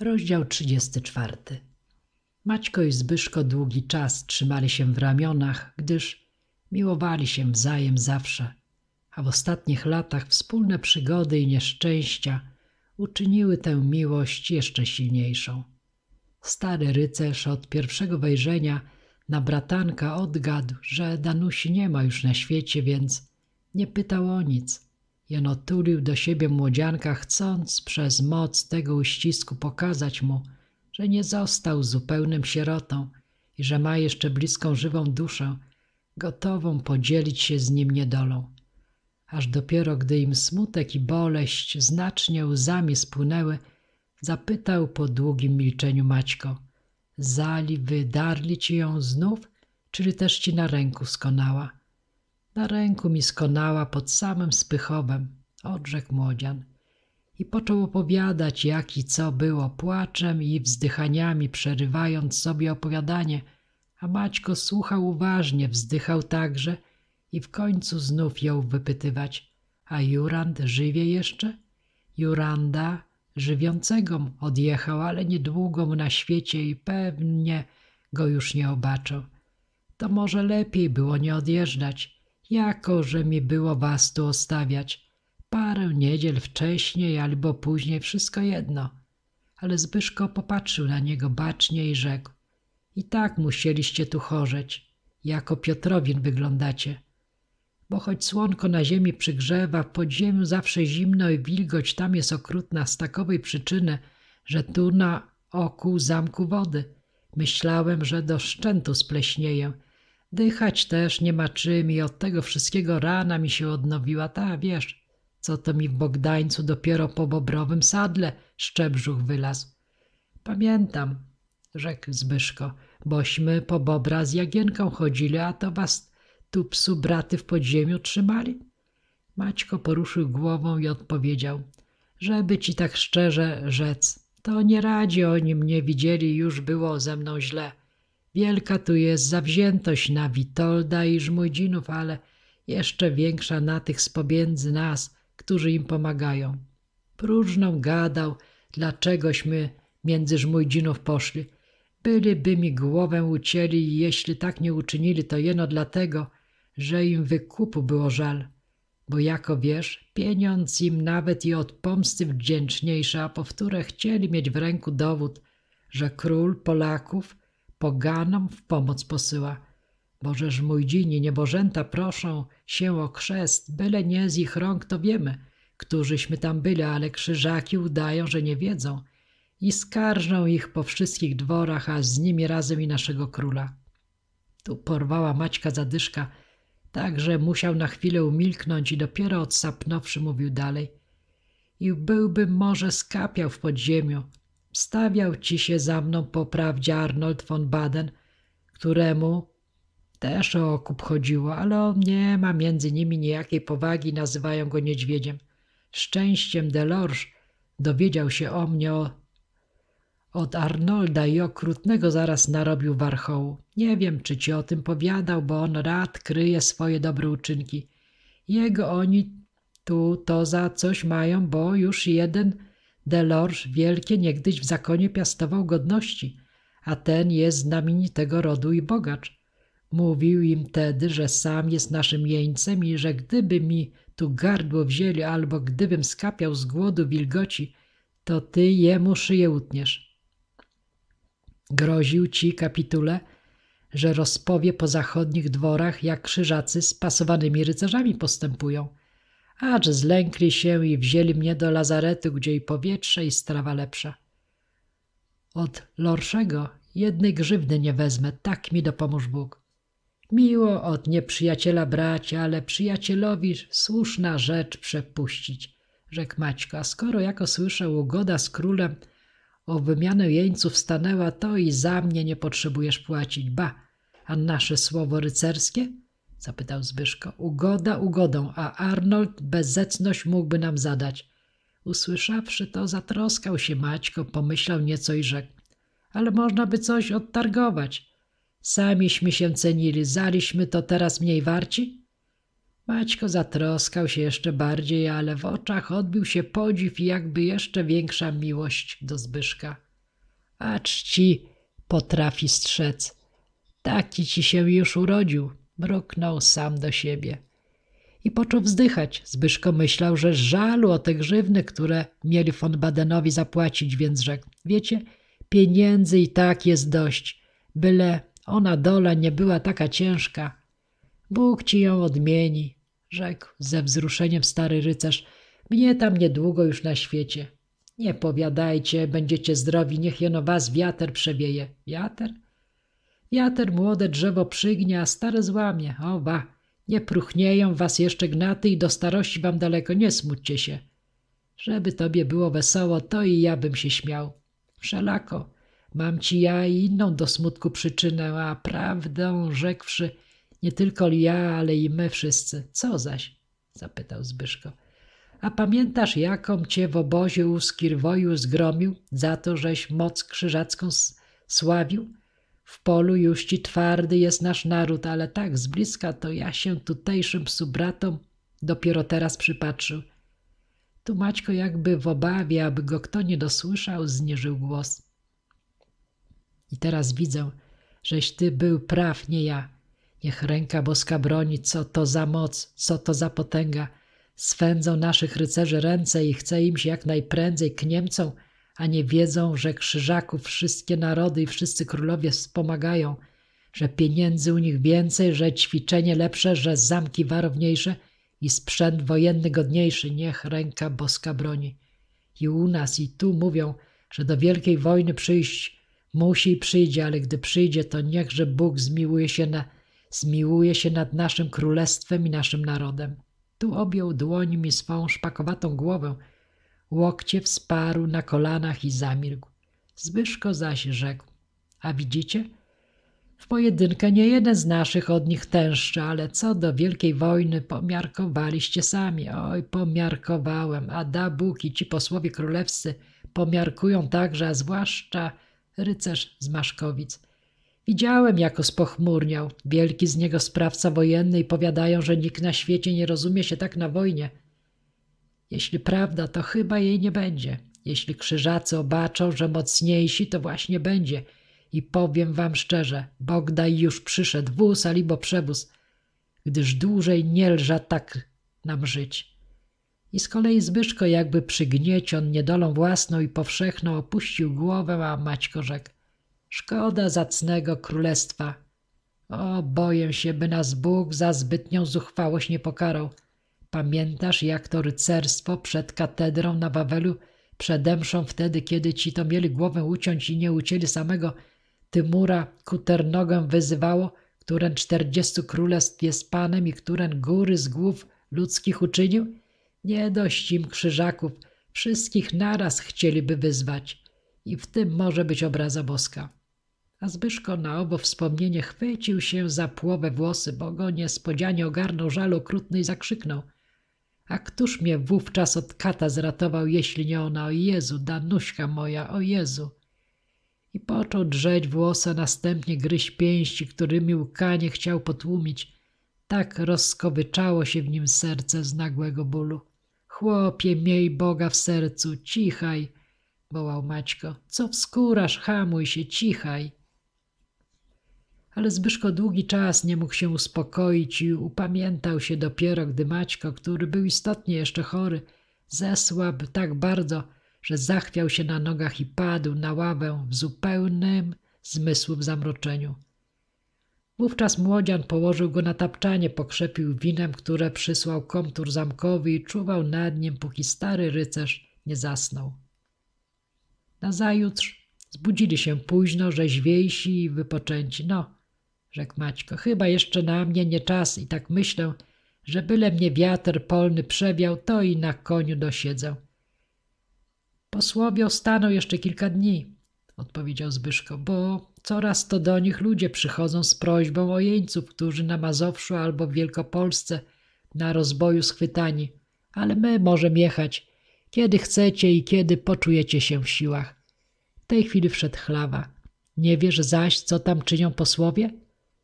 Rozdział 34. Maćko i Zbyszko długi czas trzymali się w ramionach, gdyż miłowali się wzajem zawsze, a w ostatnich latach wspólne przygody i nieszczęścia uczyniły tę miłość jeszcze silniejszą. Stary rycerz od pierwszego wejrzenia na bratanka odgadł, że Danusi nie ma już na świecie, więc nie pytał o nic. Jeno tulił do siebie młodzianka, chcąc przez moc tego uścisku pokazać mu, że nie został zupełnym sierotą i że ma jeszcze bliską żywą duszę, gotową podzielić się z nim niedolą. Aż dopiero gdy im smutek i boleść znacznie łzami spłynęły, zapytał po długim milczeniu Maćko. Zali wydarli ci ją znów, czyli też ci na ręku skonała? Na ręku mi skonała pod samym spychowem, odrzekł młodzian. I począł opowiadać, jak i co było, płaczem i wzdychaniami, przerywając sobie opowiadanie, a Maćko słuchał uważnie, wzdychał także i w końcu znów ją wypytywać. A Jurand żywie jeszcze? Juranda żywiącego odjechał, ale niedługo mu na świecie i pewnie go już nie obaczą. To może lepiej było nie odjeżdżać jako że mi było was tu ostawiać. Parę niedziel wcześniej albo później, wszystko jedno. Ale Zbyszko popatrzył na niego bacznie i rzekł. I tak musieliście tu chorzeć. Jako Piotrowin wyglądacie. Bo choć słonko na ziemi przygrzewa, w podziemiu zawsze zimno i wilgoć tam jest okrutna z takowej przyczyny, że tu na oku zamku wody. Myślałem, że do szczętu spleśnieję, Dychać też nie ma czym i od tego wszystkiego rana mi się odnowiła ta, wiesz, co to mi w Bogdańcu dopiero po bobrowym sadle szczebrzuch wylazł. Pamiętam, rzekł Zbyszko, bośmy po bobra z Jagienką chodzili, a to was tu psu braty w podziemiu trzymali? Maćko poruszył głową i odpowiedział, żeby ci tak szczerze rzec, to nie radzi oni mnie widzieli, już było ze mną źle – Wielka tu jest zawziętość na Witolda i Żmudzinów, ale jeszcze większa na tych z pomiędzy nas, którzy im pomagają. Próżną gadał, dlaczegośmy między Żmudzinów poszli. Byliby mi głowę ucięli i jeśli tak nie uczynili, to jeno dlatego, że im wykupu było żal. Bo jako wiesz, pieniądz im nawet i od pomsty wdzięczniejszy, a powtórę chcieli mieć w ręku dowód, że król Polaków – poganom w pomoc posyła. Bożeż mój dzini, niebożęta proszą się o krzest, byle nie z ich rąk to wiemy, którzyśmy tam byli, ale krzyżaki udają, że nie wiedzą i skarżą ich po wszystkich dworach, a z nimi razem i naszego króla. Tu porwała Maćka zadyszka, tak, że musiał na chwilę umilknąć i dopiero odsapnąwszy mówił dalej. I byłby może skapiał w podziemiu, Stawiał ci się za mną prawdzie Arnold von Baden, któremu też o okup chodziło, ale on nie ma między nimi niejakiej powagi, nazywają go niedźwiedziem. Szczęściem Delorge dowiedział się o mnie o... od Arnolda i okrutnego zaraz narobił warchołu. Nie wiem, czy ci o tym powiadał, bo on rad kryje swoje dobre uczynki. Jego oni tu to za coś mają, bo już jeden Delorge wielkie niegdyś w zakonie piastował godności, a ten jest znamienitego rodu i bogacz. Mówił im tedy, że sam jest naszym jeńcem i że gdyby mi tu gardło wzięli albo gdybym skapiał z głodu wilgoci, to ty jemu szyję utniesz. Groził ci kapitule, że rozpowie po zachodnich dworach, jak krzyżacy z pasowanymi rycerzami postępują – acz zlękli się i wzięli mnie do lazaretu, gdzie i powietrze i strawa lepsza. Od lorszego jednej grzywny nie wezmę, tak mi dopomóż Bóg. Miło od nieprzyjaciela bracia, ale przyjacielowi słuszna rzecz przepuścić, rzekł Maćko, a skoro jako słyszę ugoda z królem o wymianę jeńców stanęła, to i za mnie nie potrzebujesz płacić, ba, a nasze słowo rycerskie – zapytał Zbyszko. Ugoda ugodą, a Arnold bezecność mógłby nam zadać. Usłyszawszy to, zatroskał się Maćko, pomyślał nieco i rzekł. Ale można by coś odtargować. Samiśmy się cenili, zaliśmy to teraz mniej warci? Maćko zatroskał się jeszcze bardziej, ale w oczach odbił się podziw i jakby jeszcze większa miłość do Zbyszka. A czci potrafi strzec. Taki ci się już urodził mruknął sam do siebie. I począł wzdychać. Zbyszko myślał, że żalu o te grzywny, które mieli von Badenowi zapłacić, więc rzekł: Wiecie, pieniędzy i tak jest dość, byle ona dola nie była taka ciężka. Bóg ci ją odmieni, rzekł ze wzruszeniem stary rycerz. Mnie tam niedługo już na świecie. Nie powiadajcie, będziecie zdrowi, niech jeno was wiatr przewieje. wiatr. Ja ter młode drzewo przygnie, a stare złamie. Oba, nie próchnieją was jeszcze gnaty i do starości wam daleko, nie smućcie się. Żeby tobie było wesoło, to i ja bym się śmiał. Wszelako, mam ci ja i inną do smutku przyczynę, a prawdę rzekłszy, nie tylko ja, ale i my wszyscy. Co zaś? zapytał Zbyszko. A pamiętasz, jaką cię w obozie u Skirwoju zgromił za to, żeś moc krzyżacką sławił? W polu już ci twardy jest nasz naród, ale tak z bliska to ja się tutejszym subratom dopiero teraz przypatrzył. Tu Maćko jakby w obawie, aby go kto nie dosłyszał, zniżył głos. I teraz widzę, żeś ty był praw, nie ja. Niech ręka boska broni, co to za moc, co to za potęga. Swędzą naszych rycerzy ręce i chce im się jak najprędzej k Niemcom – a nie wiedzą, że krzyżaków wszystkie narody i wszyscy królowie wspomagają, że pieniędzy u nich więcej, że ćwiczenie lepsze, że zamki warowniejsze i sprzęt wojenny godniejszy, niech ręka boska broni. I u nas, i tu mówią, że do wielkiej wojny przyjść musi i przyjdzie, ale gdy przyjdzie, to niechże Bóg zmiłuje się, na, zmiłuje się nad naszym królestwem i naszym narodem. Tu objął dłońmi swą szpakowatą głowę – Łokcie wsparł na kolanach i zamilkł. Zbyszko zaś rzekł. A widzicie? W pojedynkę nie jeden z naszych od nich tęszczy, ale co do wielkiej wojny pomiarkowaliście sami. Oj, pomiarkowałem, a da Bóg i ci posłowie królewscy pomiarkują także, a zwłaszcza rycerz z Maszkowic. Widziałem, jako spochmurniał, wielki z niego sprawca wojenny i powiadają, że nikt na świecie nie rozumie się tak na wojnie – jeśli prawda, to chyba jej nie będzie. Jeśli krzyżacy obaczą, że mocniejsi, to właśnie będzie. I powiem wam szczerze, Bogdaj już przyszedł, wóz alibo przewóz, gdyż dłużej nie lża tak nam żyć. I z kolei Zbyszko jakby przygniecion niedolą własną i powszechną opuścił głowę, a Maćko rzekł. Szkoda zacnego królestwa. O, boję się, by nas Bóg za zbytnią zuchwałość nie pokarał – Pamiętasz, jak to rycerstwo przed katedrą na Wawelu przedemszą wtedy, kiedy ci to mieli głowę uciąć i nie ucięli samego Tymura Kuternogę wyzywało, któren czterdziestu królestw jest panem i któren góry z głów ludzkich uczynił? Nie dość im krzyżaków, wszystkich naraz chcieliby wyzwać. I w tym może być obraza boska. A Zbyszko na obo wspomnienie chwycił się za płowę włosy, bo go niespodzianie ogarnął żal okrutny i zakrzyknął – a któż mnie wówczas od kata zratował, jeśli nie ona, o Jezu, Danuśka moja, o Jezu. I począł drzeć włosa, następnie gryźć pięści, którymi łkanie chciał potłumić. Tak rozkowyczało się w nim serce z nagłego bólu. Chłopie, miej Boga w sercu, cichaj, wołał Maćko. Co wskórasz, hamuj się, cichaj. Ale Zbyszko długi czas nie mógł się uspokoić i upamiętał się dopiero, gdy Maćko, który był istotnie jeszcze chory, zesłabł tak bardzo, że zachwiał się na nogach i padł na ławę w zupełnym zmysłów zamroczeniu. Wówczas młodzian położył go na tapczanie, pokrzepił winem, które przysłał komtur zamkowi i czuwał nad nim, póki stary rycerz nie zasnął. Nazajutrz zbudzili się późno, rzeźwiejsi i wypoczęci. No, rzekł Maćko. Chyba jeszcze na mnie nie czas i tak myślę, że byle mnie wiatr polny przewiał, to i na koniu dosiedzę. Posłowie ostaną jeszcze kilka dni, odpowiedział Zbyszko, bo coraz to do nich ludzie przychodzą z prośbą o jeńców, którzy na Mazowszu albo w Wielkopolsce na rozboju schwytani, ale my możemy jechać, kiedy chcecie i kiedy poczujecie się w siłach. W tej chwili wszedł chlawa. Nie wiesz zaś, co tam czynią posłowie?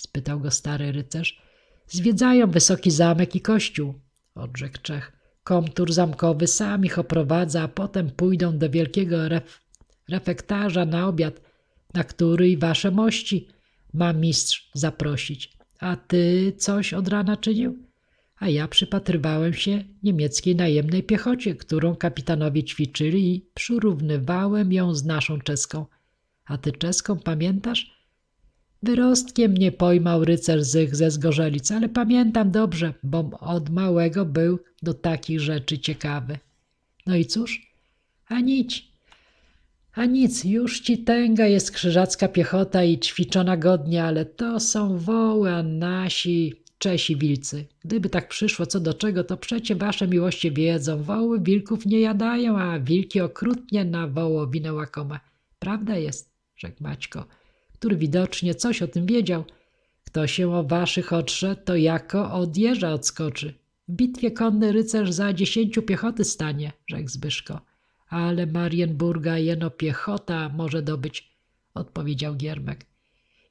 spytał go stary rycerz. Zwiedzają wysoki zamek i kościół, odrzekł Czech. Komtur zamkowy sam ich oprowadza, a potem pójdą do wielkiego ref refektarza na obiad, na który i wasze mości ma mistrz zaprosić. A ty coś od rana czynił? A ja przypatrywałem się niemieckiej najemnej piechocie, którą kapitanowie ćwiczyli i przyrównywałem ją z naszą czeską. A ty czeską pamiętasz? Wyrostkiem nie pojmał rycerz Zych ze Zgorzelic, ale pamiętam dobrze, bo od małego był do takich rzeczy ciekawy. No i cóż? A nic. A nic, już ci tęga jest krzyżacka piechota i ćwiczona godnie, ale to są woły, a nasi Czesi wilcy. Gdyby tak przyszło co do czego, to przecie wasze miłości wiedzą. Woły wilków nie jadają, a wilki okrutnie na wołowinę łakoma. Prawda jest, rzekł Maćko który widocznie coś o tym wiedział. Kto się o waszych otrze, to jako od jeża odskoczy. W bitwie konny rycerz za dziesięciu piechoty stanie, rzekł Zbyszko. Ale Marienburga jeno piechota może dobyć, odpowiedział Giermek.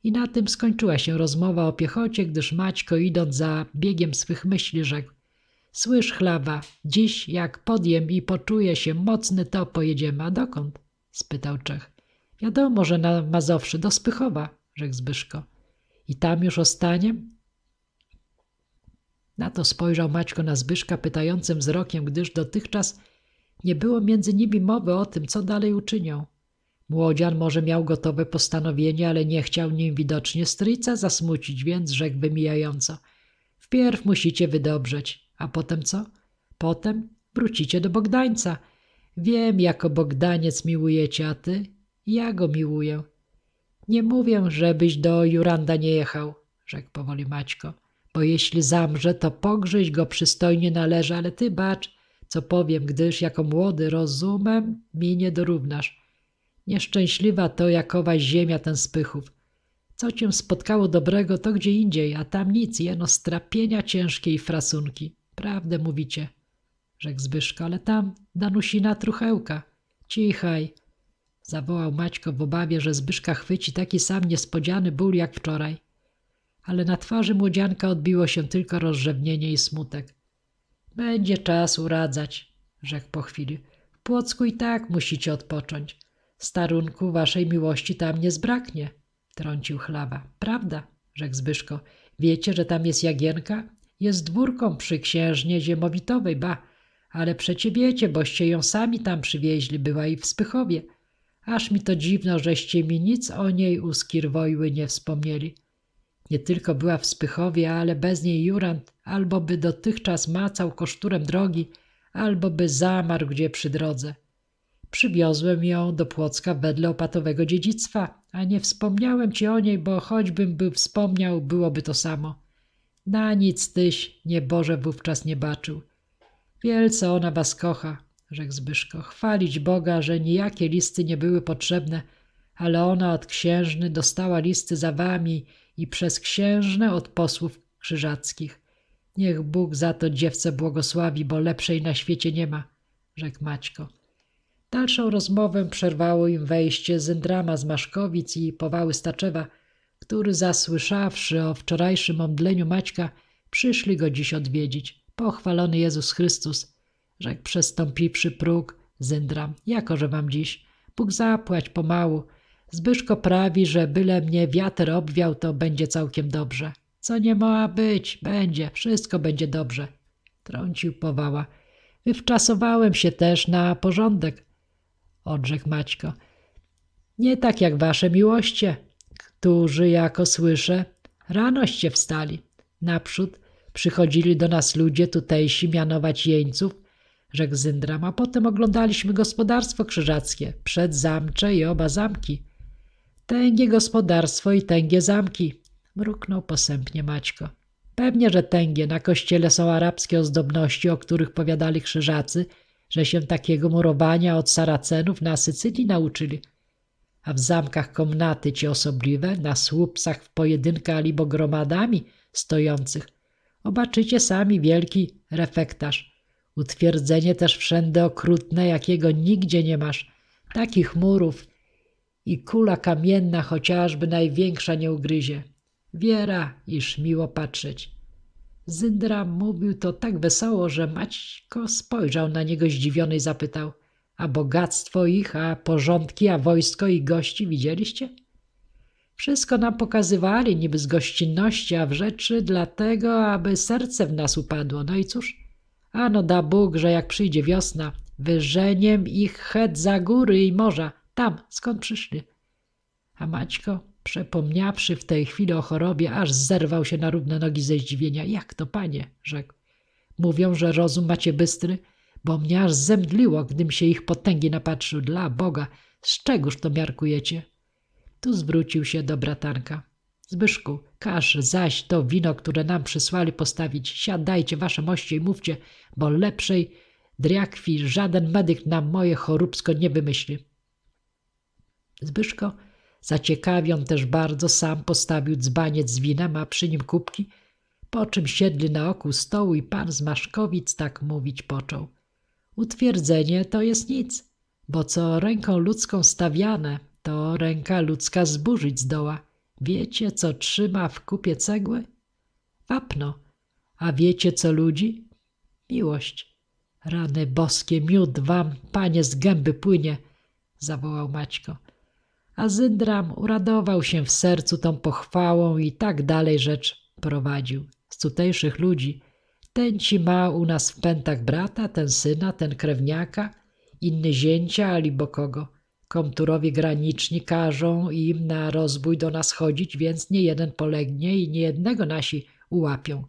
I na tym skończyła się rozmowa o piechocie, gdyż Maćko idąc za biegiem swych myśli rzekł. Słysz, chlaba, dziś jak podjem i poczuję się mocny, to pojedziemy. A dokąd? spytał Czech. Wiadomo, że na Mazowszy, do Spychowa, rzekł Zbyszko. I tam już ostaniem? Na to spojrzał Maćko na Zbyszka pytającym wzrokiem, gdyż dotychczas nie było między nimi mowy o tym, co dalej uczynią. Młodzian może miał gotowe postanowienie, ale nie chciał nim widocznie stryjca zasmucić, więc rzekł wymijająco. Wpierw musicie wydobrzeć, a potem co? Potem wrócicie do Bogdańca. Wiem, jako Bogdaniec miłujecie, a ty? Ja go miłuję. Nie mówię, żebyś do Juranda nie jechał, rzekł powoli Maćko, bo jeśli zamrze, to pogrzeć go przystojnie należy, ale ty bacz, co powiem, gdyż jako młody rozumem mi nie dorównasz. Nieszczęśliwa to jakowa ziemia ten spychów. Co cię spotkało dobrego, to gdzie indziej, a tam nic, jeno strapienia ciężkiej frasunki. Prawdę mówicie, rzekł Zbyszko, ale tam Danusina truchełka. Cichaj, Zawołał Maćko w obawie, że Zbyszka chwyci taki sam niespodziany ból jak wczoraj. Ale na twarzy młodzianka odbiło się tylko rozrzewnienie i smutek. Będzie czas uradzać, rzekł po chwili. W Płocku i tak musicie odpocząć. Starunku, waszej miłości tam nie zbraknie, trącił chlawa. Prawda, rzekł Zbyszko. Wiecie, że tam jest Jagienka? Jest dwórką przy księżnie Ziemowitowej, ba. Ale przecie wiecie, boście ją sami tam przywieźli, była i w Spychowie. Aż mi to dziwno, żeście mi nic o niej u Skirwojły nie wspomnieli. Nie tylko była w Spychowie, ale bez niej Jurant albo by dotychczas macał koszturem drogi, albo by zamarł gdzie przy drodze. Przywiozłem ją do Płocka wedle opatowego dziedzictwa, a nie wspomniałem ci o niej, bo choćbym był wspomniał, byłoby to samo. Na nic tyś, nieboże, wówczas nie baczył. Wielce ona was kocha, rzekł Zbyszko, chwalić Boga, że nijakie listy nie były potrzebne, ale ona od księżny dostała listy za wami i przez księżnę od posłów krzyżackich. Niech Bóg za to dziewce błogosławi, bo lepszej na świecie nie ma, rzekł Maćko. Dalszą rozmowę przerwało im wejście Zyndrama z Maszkowic i Powały Staczewa, który zasłyszawszy o wczorajszym omdleniu Maćka, przyszli go dziś odwiedzić. Pochwalony Jezus Chrystus – rzekł przestąpiwszy próg Zyndra, jako że wam dziś. Bóg zapłać pomału. Zbyszko prawi, że byle mnie wiatr obwiał, to będzie całkiem dobrze. Co nie ma być, będzie, wszystko będzie dobrze. Trącił powała. Wywczasowałem się też na porządek, odrzekł Maćko. Nie tak jak wasze miłoście, którzy, jako słyszę, ranoście wstali. Naprzód przychodzili do nas ludzie tutejsi mianować jeńców, rzekł Zyndram, a potem oglądaliśmy gospodarstwo krzyżackie, przed zamcze i oba zamki. Tęgie gospodarstwo i tęgie zamki, mruknął posępnie Maćko. Pewnie, że tęgie, na kościele są arabskie ozdobności, o których powiadali krzyżacy, że się takiego murowania od Saracenów na Sycylii nauczyli. A w zamkach komnaty ci osobliwe, na słupsach w pojedynkę alibo gromadami stojących, obaczycie sami wielki refektarz utwierdzenie też wszędzie okrutne, jakiego nigdzie nie masz, takich murów i kula kamienna chociażby największa nie ugryzie. Wiera, iż miło patrzeć. Zyndra mówił to tak wesoło, że Maćko spojrzał na niego zdziwiony i zapytał – a bogactwo ich, a porządki, a wojsko i gości widzieliście? Wszystko nam pokazywali niby z gościnności, a w rzeczy dlatego, aby serce w nas upadło. No i cóż, Ano da Bóg, że jak przyjdzie wiosna, wyżeniem ich het za góry i morza, tam, skąd przyszli. A Maćko, przepomniawszy w tej chwili o chorobie, aż zerwał się na równe nogi ze zdziwienia. Jak to, panie? rzekł. Mówią, że rozum macie bystry, bo mnie aż zemdliło, gdym się ich potęgi napatrzył. Dla Boga, z czegoż to miarkujecie? Tu zwrócił się do bratanka. Zbyszku, każ zaś to wino, które nam przysłali postawić. Siadajcie, wasze moście i mówcie, bo lepszej driakwi żaden medyk nam moje choróbsko nie wymyśli. Zbyszko, zaciekawion też bardzo, sam postawił dzbaniec z winem, a przy nim kubki, po czym siedli na oku stołu i pan z Maszkowic tak mówić począł. Utwierdzenie to jest nic, bo co ręką ludzką stawiane, to ręka ludzka zburzyć zdoła. Wiecie, co trzyma w kupie cegły? Wapno. A wiecie, co ludzi? Miłość. Rany boskie, miód wam, panie, z gęby płynie, zawołał Maćko. A Zyndram uradował się w sercu tą pochwałą i tak dalej rzecz prowadził. Z tutejszych ludzi. Ten ci ma u nas w pętach brata, ten syna, ten krewniaka, inny zięcia, albo kogo. Komturowi graniczni każą im na rozbój do nas chodzić, więc nie jeden polegnie i nie jednego nasi ułapią.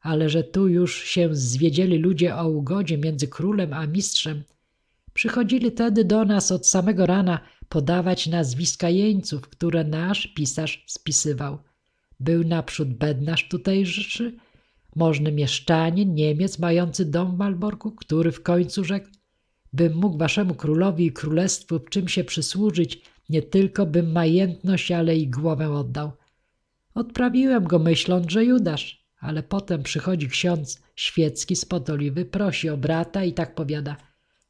Ale że tu już się zwiedzieli ludzie o ugodzie między królem a mistrzem, przychodzili tedy do nas od samego rana podawać nazwiska jeńców, które nasz pisarz spisywał. Był naprzód bednarz tutejszy, możny mieszczanin, Niemiec mający dom w Malborku, który w końcu rzekł – bym mógł waszemu królowi i królestwu w czym się przysłużyć, nie tylko bym majętność, ale i głowę oddał. Odprawiłem go myśląc, że Judasz, ale potem przychodzi ksiądz świecki z Potoliwy, prosi o brata i tak powiada.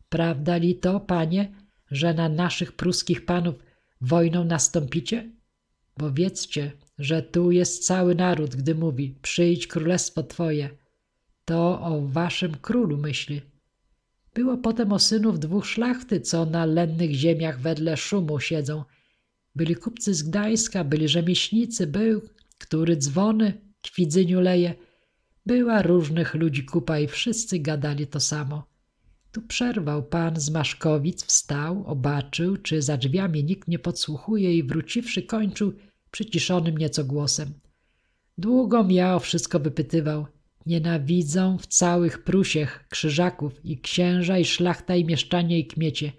Prawda li to, panie, że na naszych pruskich panów wojną nastąpicie? Bo wiedzcie, że tu jest cały naród, gdy mówi, przyjdź królestwo twoje. To o waszym królu myśli. Było potem o synów dwóch szlachty, co na lennych ziemiach wedle szumu siedzą. Byli kupcy z Gdańska, byli rzemieślnicy, był, który dzwony kwidzyniu leje. Była różnych ludzi kupa i wszyscy gadali to samo. Tu przerwał pan z Maszkowic, wstał, obaczył, czy za drzwiami nikt nie podsłuchuje i wróciwszy kończył przyciszonym nieco głosem. Długo miał, wszystko wypytywał – Nienawidzą w całych Prusiech krzyżaków i księża i szlachta i mieszczanie i kmiecie.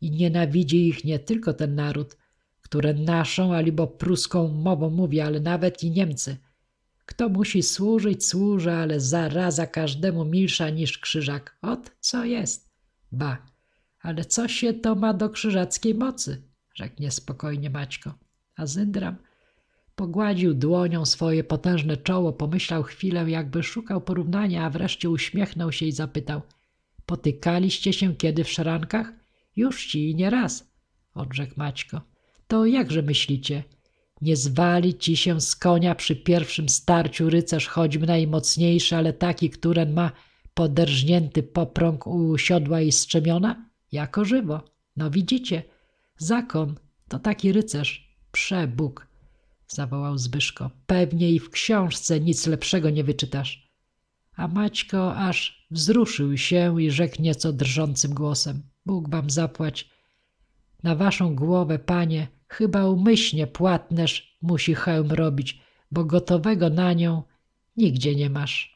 I nienawidzi ich nie tylko ten naród, które naszą albo pruską mową mówi, ale nawet i Niemcy. Kto musi służyć, służy, ale zaraza każdemu milsza niż krzyżak. Ot, co jest. Ba, ale co się to ma do krzyżackiej mocy? Rzeknie spokojnie, Maćko. A Zyndram – Pogładził dłonią swoje potężne czoło, pomyślał chwilę, jakby szukał porównania, a wreszcie uśmiechnął się i zapytał: Potykaliście się kiedy w szrankach? Już ci i nie raz, odrzekł Maćko. To jakże myślicie? Nie zwali ci się z konia przy pierwszym starciu rycerz, choćby najmocniejszy, ale taki, który ma poderżnięty poprąg u siodła i strzemiona? Jako żywo. No widzicie, zakon to taki rycerz, przebóg zawołał Zbyszko. Pewnie i w książce nic lepszego nie wyczytasz. A Maćko aż wzruszył się i rzekł nieco drżącym głosem. Bóg wam zapłać. Na waszą głowę, panie, chyba umyślnie płatneż musi hełm robić, bo gotowego na nią nigdzie nie masz.